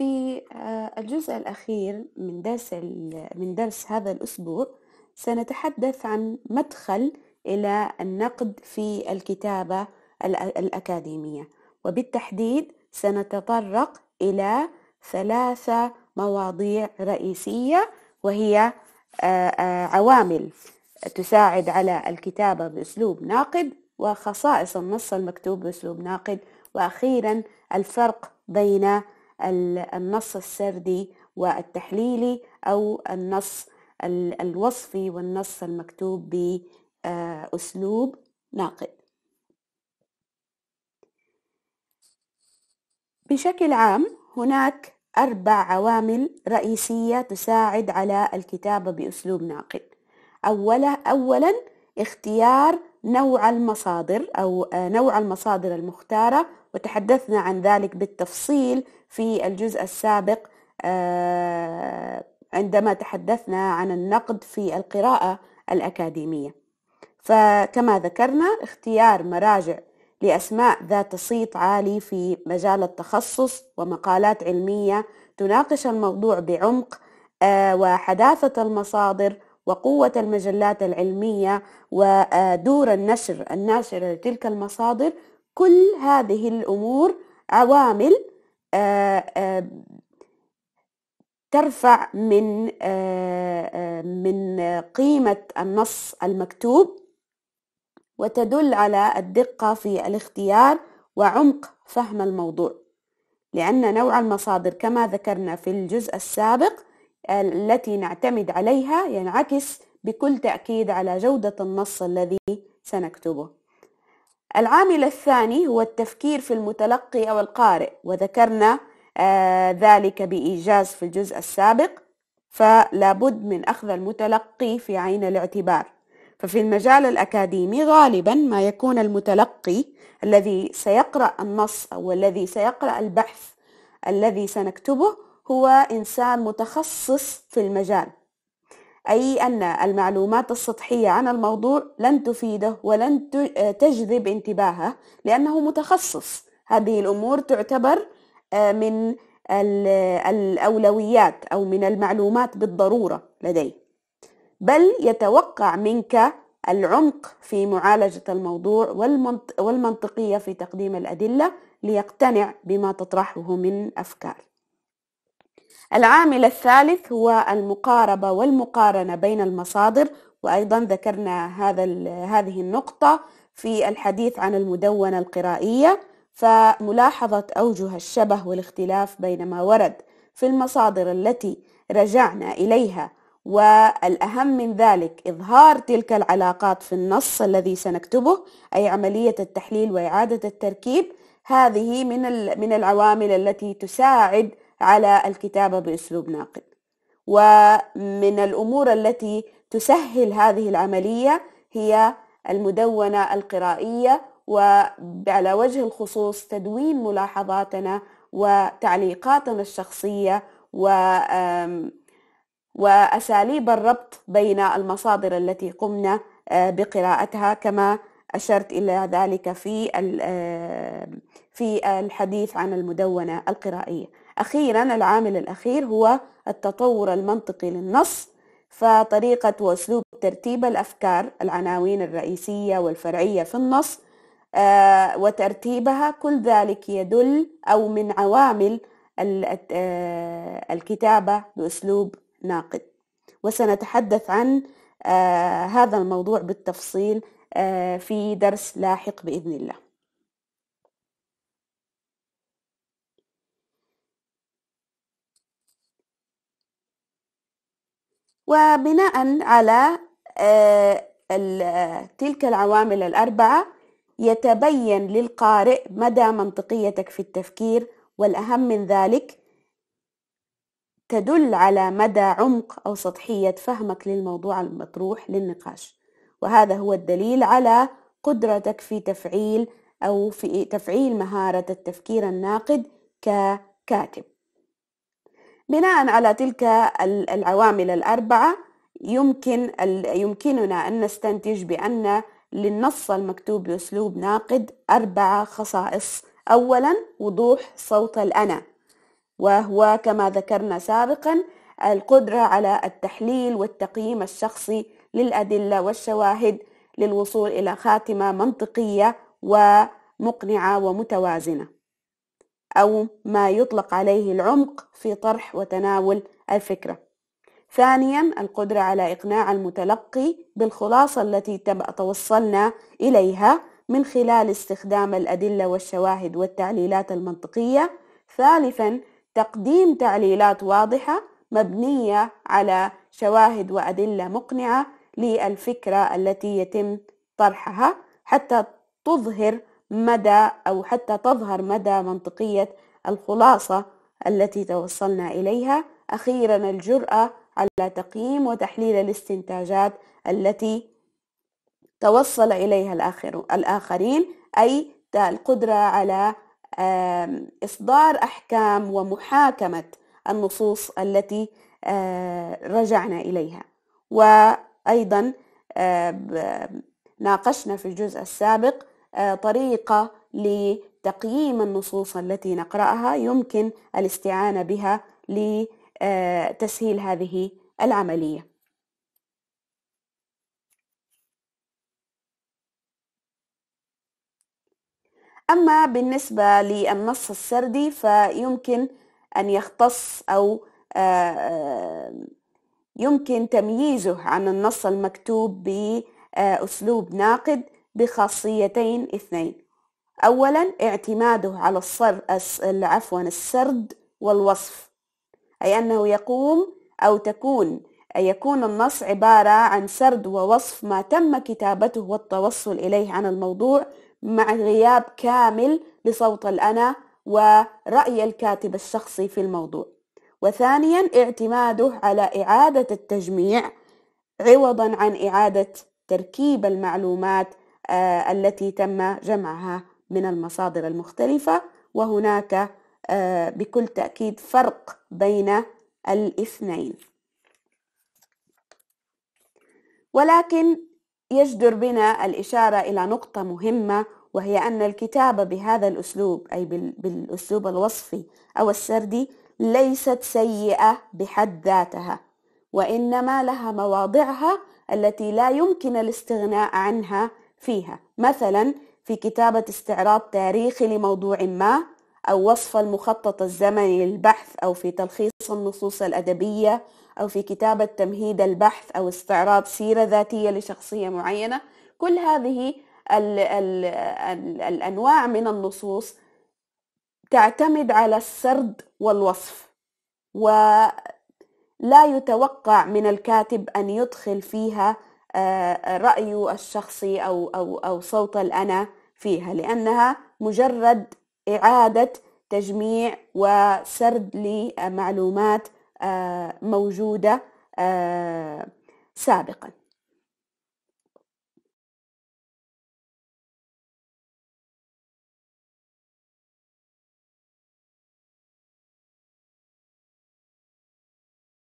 في آه، الجزء الأخير من درس من درس هذا الأسبوع سنتحدث عن مدخل إلى النقد في الكتابة الأكاديمية وبالتحديد سنتطرق إلى ثلاثة مواضيع رئيسية وهي آه، آه، عوامل تساعد على الكتابة بأسلوب ناقد وخصائص النص المكتوب بأسلوب ناقد وأخيرا الفرق بين النص السردي والتحليلي أو النص الوصفي والنص المكتوب بأسلوب ناقد بشكل عام هناك أربع عوامل رئيسية تساعد على الكتابة بأسلوب ناقد أولا, أولا اختيار نوع المصادر أو نوع المصادر المختارة وتحدثنا عن ذلك بالتفصيل في الجزء السابق آه، عندما تحدثنا عن النقد في القراءة الأكاديمية فكما ذكرنا اختيار مراجع لأسماء ذات صيت عالي في مجال التخصص ومقالات علمية تناقش الموضوع بعمق آه، وحداثة المصادر وقوة المجلات العلمية ودور آه، النشر الناشر لتلك المصادر كل هذه الأمور عوامل آه، آه، ترفع من آه، من قيمة النص المكتوب وتدل على الدقة في الاختيار وعمق فهم الموضوع لأن نوع المصادر كما ذكرنا في الجزء السابق التي نعتمد عليها ينعكس بكل تأكيد على جودة النص الذي سنكتبه العامل الثاني هو التفكير في المتلقي أو القارئ وذكرنا آه، ذلك بإيجاز في الجزء السابق فلا بد من أخذ المتلقي في عين الاعتبار ففي المجال الأكاديمي غالبا ما يكون المتلقي الذي سيقرأ النص أو الذي سيقرأ البحث الذي سنكتبه هو إنسان متخصص في المجال أي أن المعلومات السطحية عن الموضوع لن تفيده ولن آه، تجذب انتباهه لأنه متخصص هذه الأمور تعتبر آه، من الأولويات أو من المعلومات بالضرورة لديه بل يتوقع منك العمق في معالجة الموضوع والمنطقية في تقديم الأدلة ليقتنع بما تطرحه من أفكار العامل الثالث هو المقاربة والمقارنة بين المصادر وأيضا ذكرنا هذا هذه النقطة في الحديث عن المدونة القرائية فملاحظة أوجه الشبه والاختلاف بين ما ورد في المصادر التي رجعنا إليها والأهم من ذلك إظهار تلك العلاقات في النص الذي سنكتبه أي عملية التحليل وإعادة التركيب هذه من من العوامل التي تساعد على الكتابة بأسلوب ناقد ومن الأمور التي تسهل هذه العملية هي المدونة القرائية وعلى وجه الخصوص تدوين ملاحظاتنا وتعليقاتنا الشخصية و وأساليب الربط بين المصادر التي قمنا آه، بقراءتها كما أشرت إلى ذلك في في الحديث عن المدونة القرائية أخيرا العامل الأخير هو التطور المنطقي للنص فطريقة وأسلوب ترتيب الأفكار العناوين الرئيسية والفرعية في النص آه، وترتيبها كل ذلك يدل أو من عوامل آه، الكتابة بأسلوب ناقد وسنتحدث عن آه، هذا الموضوع بالتفصيل في درس لاحق بإذن الله وبناء على آه، تلك العوامل الأربعة يتبين للقارئ مدى منطقيتك في التفكير والأهم من ذلك تدل على مدى عمق أو سطحية فهمك للموضوع المطروح للنقاش وهذا هو الدليل على قدرتك في تفعيل أو في تفعيل مهارة التفكير الناقد ككاتب بناء على تلك العوامل الأربعة يمكن يمكننا أن نستنتج بأن للنص المكتوب بأسلوب ناقد اربعه خصائص أولا وضوح صوت الأنا وهو كما ذكرنا سابقا القدرة على التحليل والتقييم الشخصي للأدلة والشواهد للوصول إلى خاتمة منطقية ومقنعة ومتوازنة أو ما يطلق عليه العمق في طرح وتناول الفكرة. ثانيا القدرة على إقناع المتلقي بالخلاصة التي توصلنا إليها من خلال استخدام الأدلة والشواهد والتعليلات المنطقية. ثالثا تقديم تعليلات واضحة مبنية على شواهد وأدلة مقنعة للفكرة التي يتم طرحها حتى تظهر مدى أو حتى تظهر مدى منطقية الخلاصة التي توصلنا إليها أخيرا الجرأة على تقييم وتحليل الاستنتاجات التي توصل إليها الآخر الآخرين أي القدرة على إصدار أحكام ومحاكمة النصوص التي رجعنا إليها وأيضا ناقشنا في الجزء السابق آه، طريقة لتقييم النصوص التي نقرأها يمكن الاستعانة بها لتسهيل هذه العملية أما بالنسبة للنص السردي فيمكن أن يختص أو آه، آه، يمكن تمييزه عن النص المكتوب بأسلوب ناقد بخاصيتين اثنين أولا اعتماده على الصر عفوا السرد والوصف أي أنه يقوم أو تكون أي يكون النص عبارة عن سرد ووصف ما تم كتابته والتوصل إليه عن الموضوع مع غياب كامل لصوت الأنا ورأي الكاتب الشخصي في الموضوع وثانيا اعتماده على إعادة التجميع عوضا عن إعادة تركيب المعلومات آه، التي تم جمعها من المصادر المختلفة وهناك آه، بكل تأكيد فرق بين الاثنين ولكن يجدر بنا الإشارة إلى نقطة مهمة وهي أن الكتابة بهذا الأسلوب أي بالأسلوب الوصفي أو السردي ليست سيئة بحد ذاتها وإنما لها مواضعها التي لا يمكن الاستغناء عنها فيها مثلا في كتابة استعراض تاريخي لموضوع ما أو وصف المخطط الزمني للبحث أو في تلخيص النصوص الأدبية أو في كتابة تمهيد البحث أو استعراض سيرة ذاتية لشخصية معينة كل هذه الـ الـ الـ الأنواع من النصوص تعتمد على السرد والوصف ولا يتوقع من الكاتب أن يدخل فيها آه، رأيه الشخصي أو أو أو صوت الأنا فيها لأنها مجرد إعادة تجميع وسرد لمعلومات آه، موجودة آه، سابقاً